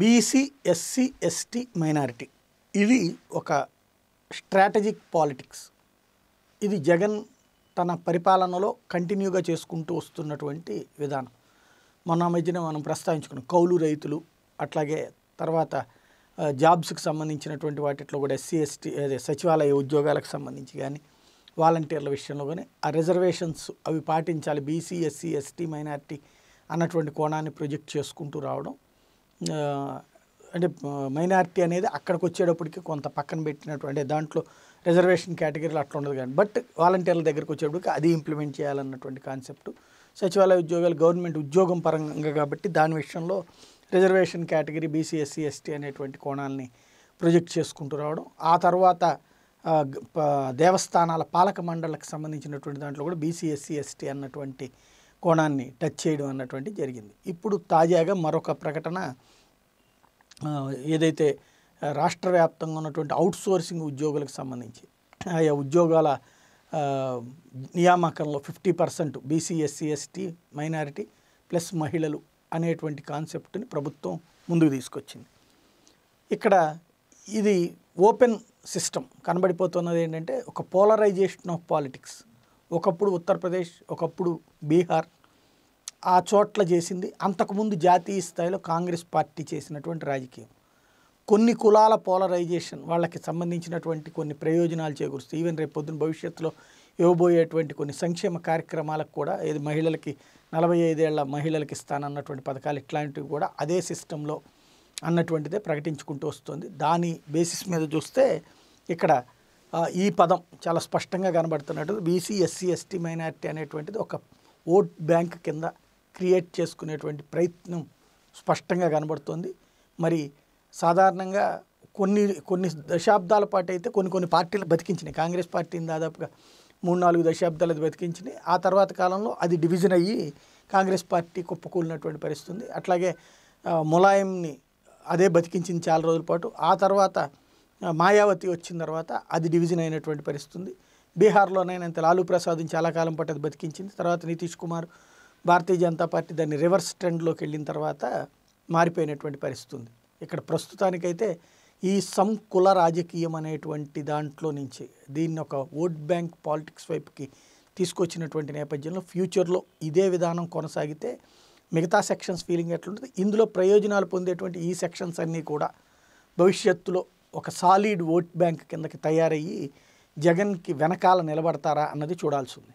BC SC ST minority ఇది ఒక strategic politics ఇది జగన్ తన పరిపాలనలో కంటిన్యూగా చేసుకుంటూ వస్తున్నటువంటి విధానం మొన్న మధ్యన మనం ప్రస్తావించుకున్నాం కౌలు రైతులు అట్లాగే తర్వాత జాబ్స్కి సంబంధించినటువంటి వాటిలో కూడా ఎస్సీ ఎస్టీ అదే సచివాలయ ఉద్యోగాలకు సంబంధించి కానీ వాలంటీర్ల విషయంలో కానీ ఆ రిజర్వేషన్స్ అవి పాటించాలి బీసీ ఎస్సీ ఎస్టీ మైనారిటీ అన్నటువంటి కోణాన్ని ప్రొజెక్ట్ చేసుకుంటూ రావడం అంటే మైనారిటీ అనేది అక్కడికి వచ్చేటప్పటికి కొంత పక్కన పెట్టినటువంటి దాంట్లో రిజర్వేషన్ కేటగిరీలు అట్లా ఉండదు కానీ బట్ వాలంటీర్ల దగ్గరికి వచ్చేటప్పటికి అది ఇంప్లిమెంట్ చేయాలన్నటువంటి కాన్సెప్ట్ సచివాలయ ఉద్యోగాలు గవర్నమెంట్ ఉద్యోగం పరంగా కాబట్టి దాని విషయంలో రిజర్వేషన్ కేటగిరీ బీసీఎస్సీ ఎస్టీ అనేటువంటి కోణాలని ప్రొజెక్ట్ చేసుకుంటూ రావడం ఆ తర్వాత దేవస్థానాల పాలక మండళ్ళకు సంబంధించినటువంటి దాంట్లో కూడా బీసీఎస్సీ ఎస్టీ అన్నటువంటి కోణాన్ని టచ్ చేయడం అన్నటువంటి జరిగింది ఇప్పుడు తాజాగా మరొక ప్రకటన ఏదైతే రాష్ట్ర వ్యాప్తంగా ఉన్నటువంటి అవుట్సోర్సింగ్ ఉద్యోగులకు సంబంధించి ఆయా ఉద్యోగాల నియామకంలో fifty percent BC SC ST minority plus మహిళలు అనేటువంటి కాన్సెప్ట్ని ప్రభుత్వం ముందుకు తీసుకొచ్చింది ఇక్కడ ఇది ఓపెన్ సిస్టమ్ కనబడిపోతున్నది ఏంటంటే ఒక పోలరైజేషన్ ఆఫ్ పాలిటిక్స్ ఒకప్పుడు ఉత్తరప్రదేశ్ ఒకప్పుడు బీహార్ ఆ చోట్ల చేసింది అంతకుముందు జాతీయ స్థాయిలో కాంగ్రెస్ పార్టీ చేసినటువంటి రాజకీయం కొన్ని కులాల పోలరైజేషన్ వాళ్ళకి సంబంధించినటువంటి కొన్ని ప్రయోజనాలు చేకూరుస్తాయి ఈవెన్ రేపు పొద్దున భవిష్యత్తులో ఇవ్వబోయేటువంటి కొన్ని సంక్షేమ కార్యక్రమాలకు కూడా ఏది మహిళలకి నలభై ఐదేళ్ల మహిళలకి ఇస్తానన్నటువంటి పథకాలు ఇట్లాంటివి కూడా అదే సిస్టంలో అన్నటువంటిదే ప్రకటించుకుంటూ వస్తుంది దాని బేసిస్ మీద చూస్తే ఇక్కడ ఈ పదం చాలా స్పష్టంగా కనబడుతున్నట్టు బీసీ ఎస్సీ ఎస్టీ మైనారిటీ అనేటువంటిది ఒక ఓట్ బ్యాంక్ కింద క్రియేట్ చేసుకునేటువంటి ప్రయత్నం స్పష్టంగా కనబడుతోంది మరి సాధారణంగా కొన్ని కొన్ని దశాబ్దాల పాటు అయితే కొన్ని కొన్ని పార్టీలు బతికించినాయి కాంగ్రెస్ పార్టీని దాదాపుగా మూడు నాలుగు దశాబ్దాలు అది బతికించినాయి ఆ తర్వాత కాలంలో అది డివిజన్ అయ్యి కాంగ్రెస్ పార్టీ కుప్పకూలినటువంటి పరిస్థితుంది అట్లాగే ములాయంని అదే బతికించింది చాలా రోజుల పాటు ఆ తర్వాత మాయావతి వచ్చిన తర్వాత అది డివిజన్ అయినటువంటి పరిస్థితి ఉంది బీహార్లోనైనంత లాలూ ప్రసాద్ చాలా కాలం అది బతికించింది తర్వాత నితీష్ కుమార్ భారతీయ జనతా పార్టీ దాన్ని రివర్స్ ట్రెండ్లోకి వెళ్ళిన తర్వాత మారిపోయినటువంటి పరిస్థితి ఉంది ఇక్కడ ప్రస్తుతానికైతే ఈ సంకుల రాజకీయం అనేటువంటి దాంట్లో నుంచి దీన్ని ఒక ఓట్ బ్యాంక్ పాలిటిక్స్ వైపుకి తీసుకొచ్చినటువంటి నేపథ్యంలో ఫ్యూచర్లో ఇదే విధానం కొనసాగితే మిగతా సెక్షన్స్ ఫీలింగ్ ఎట్లుంటుంది ఇందులో ప్రయోజనాలు పొందేటువంటి ఈ సెక్షన్స్ అన్నీ కూడా భవిష్యత్తులో ఒక సాలిడ్ ఓట్ బ్యాంక్ కిందకి తయారయ్యి జగన్కి వెనకాల నిలబడతారా అన్నది చూడాల్సి ఉంది